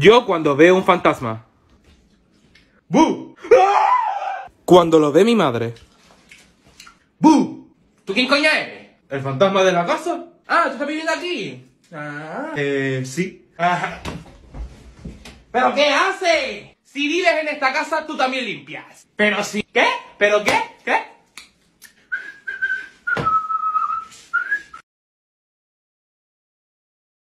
Yo cuando veo un fantasma. ¡Bu! ¡Ah! Cuando lo ve mi madre. ¡Bu! ¿Tú quién coña eres? ¿El fantasma de la casa? Ah, ¿tú estás viviendo aquí? Ah. Eh, sí. Ajá. ¿Pero qué haces? Si vives en esta casa, tú también limpias. ¿Pero sí? Si... ¿Qué? ¿Pero qué?